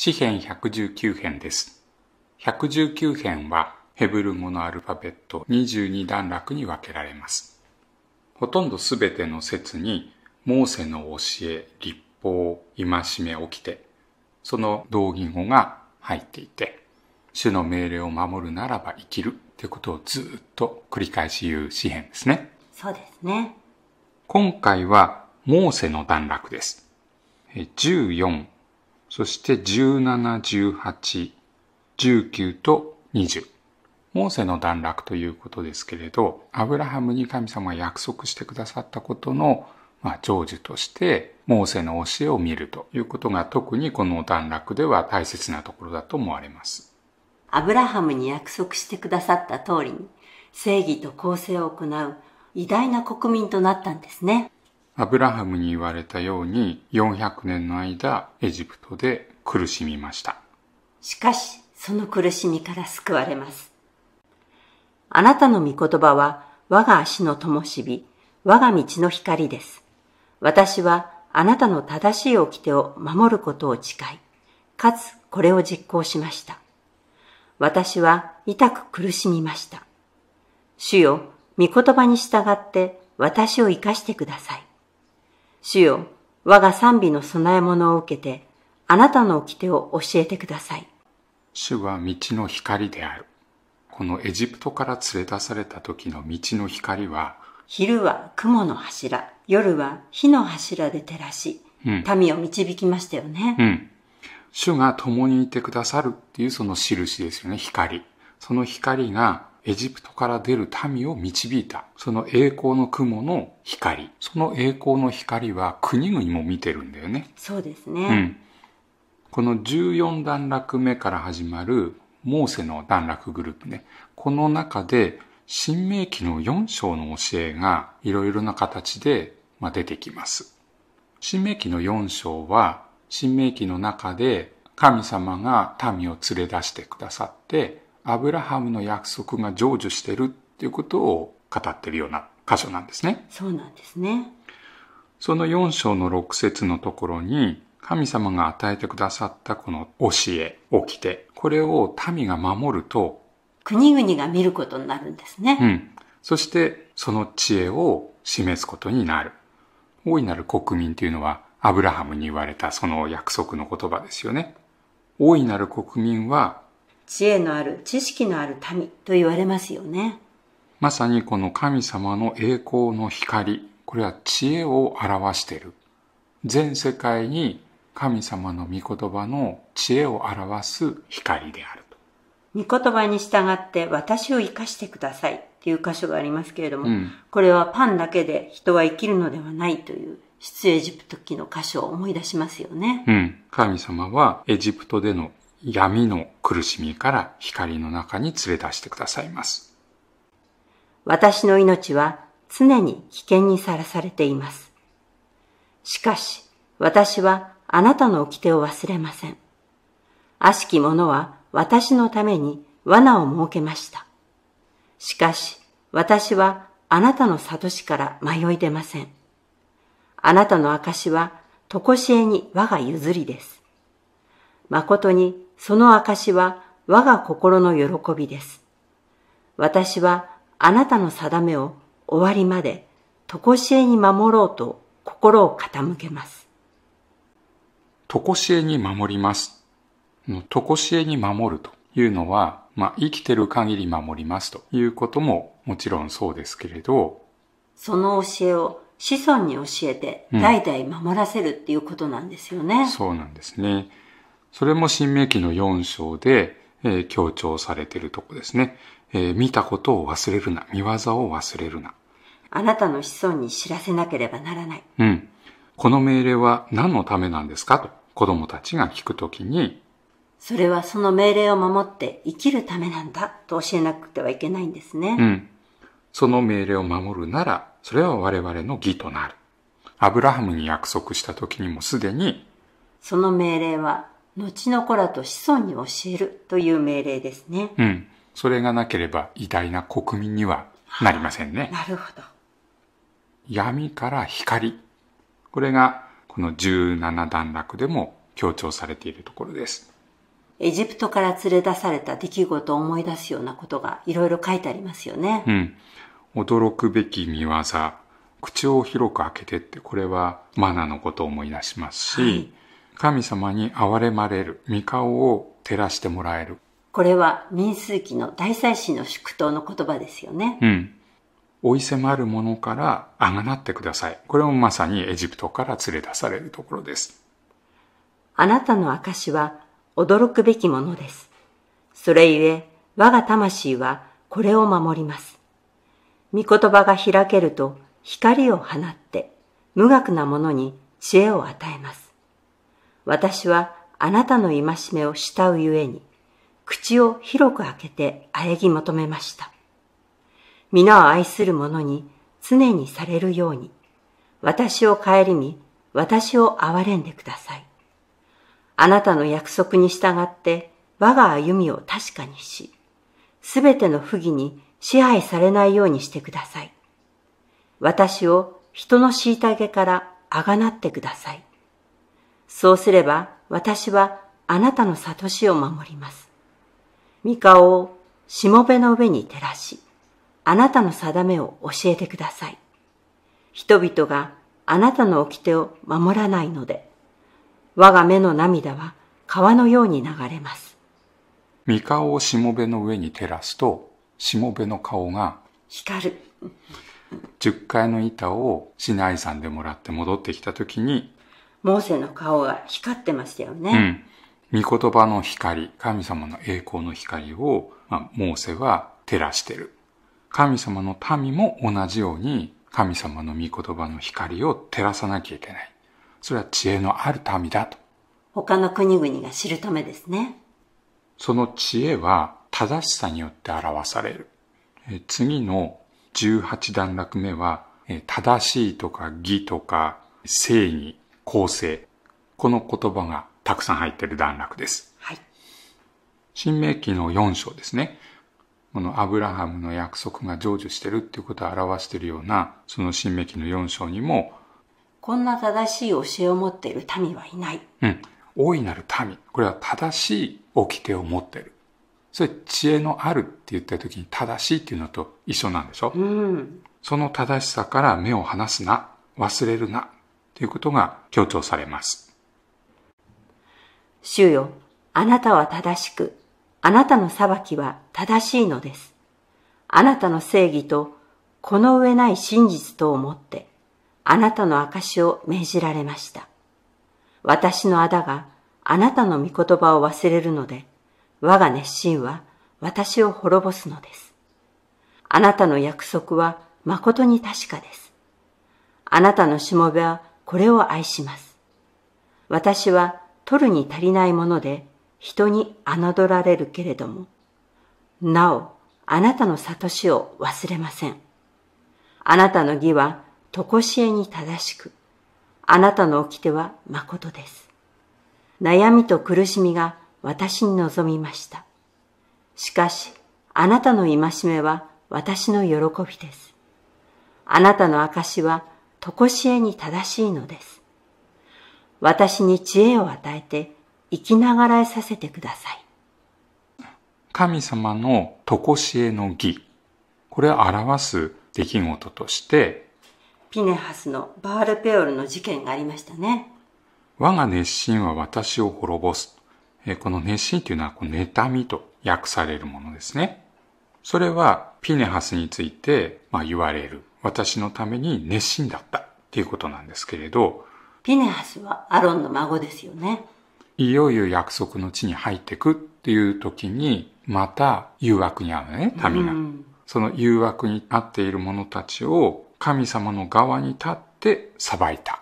詩編119編です。119編はヘブル語のアルファベット22段落に分けられます。ほとんどすべての説に、モーセの教え、立法、戒め、起きて、その同義語が入っていて、主の命令を守るならば生きるってことをずっと繰り返し言う詩編ですね。そうですね。今回は、モーセの段落です。14、そして17、18、19と20。モーセの段落ということですけれど、アブラハムに神様が約束してくださったことの、まあ、成就として、モーセの教えを見るということが特にこの段落では大切なところだと思われます。アブラハムに約束してくださった通りに、正義と公正を行う偉大な国民となったんですね。アブラハムに言われたように400年の間エジプトで苦しみました。しかし、その苦しみから救われます。あなたの御言葉は我が足の灯火、我が道の光です。私はあなたの正しい掟を守ることを誓い、かつこれを実行しました。私は痛く苦しみました。主よ、御言葉に従って私を生かしてください。主よ、我が賛美の供え物を受けて、あなたの掟を教えてください。主は道の光である。このエジプトから連れ出された時の道の光は、昼は雲の柱、夜は火の柱で照らし、うん、民を導きましたよね。うん。主が共にいてくださるっていうその印ですよね、光。その光がエジプトから出る民を導いた。その栄光の雲の光。その栄光の光は国々も見てるんだよね。そうですね。うん。この14段落目から始まるモーセの段落グループね。この中で、新明期の4章の教えがいろいろな形で、出てきます。新明期の4章は、新明期の中で神様が民を連れ出してくださって、アブラハムの約束が成就してるっていうことを語ってるような箇所なんですね。そうなんですね。その4章の6節のところに、神様が与えてくださったこの教え、起きて、これを民が守ると、国々が見ることになるんですね。うん。そして、その知恵を示すことになる。大いなる国民というのは、アブラハムに言われたその約束の言葉ですよね。大いなる国民は知恵のある、知識のある民と言われますよね。まさにこの神様の栄光の光、これは知恵を表している。全世界に神様の御言葉の知恵を表す光であると。御言葉に従って私を生かしてくださいっていう箇所がありますけれども、うん、これはパンだけで人は生きるのではないという出エジプト記の箇所を思い出しますよね。うん。神様はエジプトでの闇の苦しみから光の中に連れ出してくださいます。私の命は常に危険にさらされています。しかし、私はあなたの掟を忘れません。悪しき者は私のために罠を設けました。しかし、私はあなたの里しから迷い出ません。あなたの証は、とこしえに我が譲りです。誠にその証は我が心の喜びです。私はあなたの定めを終わりまで、とこしえに守ろうと心を傾けます。とこしえに守ります。とこしえに守るというのは、まあ、生きてる限り守りますということももちろんそうですけれど、その教えを子孫に教えて代々守らせるっていうことなんですよね。うん、そうなんですね。それも新明記の4章で、えー、強調されているとこですね、えー、見たことを忘れるな。見業を忘れるな。あなたの子孫に知らせなければならない。うん。この命令は何のためなんですかと子供たちが聞くときに、それはその命令を守って生きるためなんだと教えなくてはいけないんですね。うん。その命令を守るなら、それは我々の義となる。アブラハムに約束した時にもすでに、その命令は後の子らと子孫に教えるという命令ですね。うん。それがなければ偉大な国民にはなりませんね。なるほど。闇から光。これがこの17段落でも強調されているところです。エジプトから連れ出された出来事を思い出すようなことがいろいろ書いてありますよね。うん。驚くべき見業、口を広く開けてって、これはマナのことを思い出しますし、はい神様に憐れまれる、御顔を照らしてもらえる。これは民数記の大祭司の祝祷の言葉ですよね。うん。追い迫る者からあがなってください。これもまさにエジプトから連れ出されるところです。あなたの証は驚くべきものです。それゆえ、我が魂はこれを守ります。御言葉が開けると光を放って無学なものに知恵を与えます。私はあなたの戒めを慕うゆえに、口を広く開けてあえぎ求めました。皆を愛する者に常にされるように、私を顧み、私を憐れんでください。あなたの約束に従って我が歩みを確かにし、すべての不義に支配されないようにしてください。私を人の虐げからあがなってください。そうすれば私はあなたの悟しを守ります。三顔をしもべの上に照らし、あなたの定めを教えてください。人々があなたの掟を守らないので、我が目の涙は川のように流れます。三顔をしもべの上に照らすと、しもべの顔が光る。十階の板を市内山でもらって戻ってきたときにモーセの顔が光ってましたよね。うん。御言葉の光、神様の栄光の光を、まあ、モーセは照らしてる。神様の民も同じように神様の御言葉の光を照らさなきゃいけない。それは知恵のある民だと。他の国々が知るためですね。その知恵は正しさによって表される。え次の18段落目は、え正しいとか義とか正義構成。この言葉がたくさん入っている段落です。はい。新明記の4章ですね。このアブラハムの約束が成就してるっていうことを表しているような、その新明記の4章にも、こんな正しい教えを持っている民はいない。うん。大いなる民。これは正しい掟を持っている。それ、知恵のあるって言った時に正しいっていうのと一緒なんでしょうん。その正しさから目を離すな、忘れるな、ということが強調されます。主よ、あなたは正しく、あなたの裁きは正しいのです。あなたの正義と、この上ない真実と思って、あなたの証を命じられました。私のあだがあなたの御言葉を忘れるので、我が熱心は私を滅ぼすのです。あなたの約束は誠に確かです。あなたのしもべはこれを愛します。私は取るに足りないもので、人に侮られるけれども、なお、あなたの悟しを忘れません。あなたの義は、とこしえに正しく、あなたの掟は誠です。悩みと苦しみが私に望みました。しかし、あなたの戒めは私の喜びです。あなたの証はこしえに正しいのです。私に知恵を与えて生きながらえさせてください。神様のとこしえの義、これを表す出来事として、ピネハスのバールペオルの事件がありましたね。我が熱心は私を滅ぼす。この熱心というのは、妬みと訳されるものですね。それはピネハスについて、まあ、言われる。私のために熱心だったっていうことなんですけれど、ピネハスはアロンの孫ですよね。いよいよ約束の地に入ってくっていう時に、また誘惑に遭うね、民が。うん、その誘惑に遭っている者たちを神様の側に立って裁いた。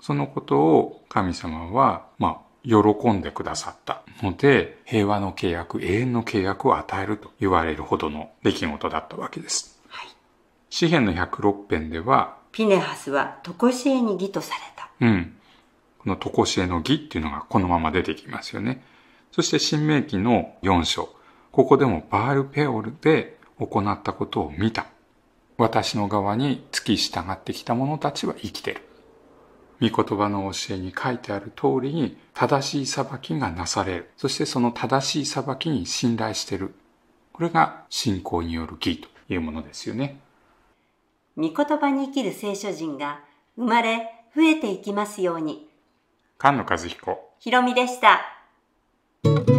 そのことを神様は、まあ、喜んでくださったので、平和の契約、永遠の契約を与えると言われるほどの出来事だったわけです。詩篇の106編では、ピネハスはコしえに義とされた。うん。このコしえの義っていうのがこのまま出てきますよね。そして、新明記の4章。ここでもバールペオルで行ったことを見た。私の側に突き従ってきた者たちは生きてる。御言葉の教えに書いてある通りに正しい裁きがなされる。そしてその正しい裁きに信頼してる。これが信仰による義というものですよね。御言葉に生きる聖書人が生まれ増えていきますように菅野和彦ひろみでした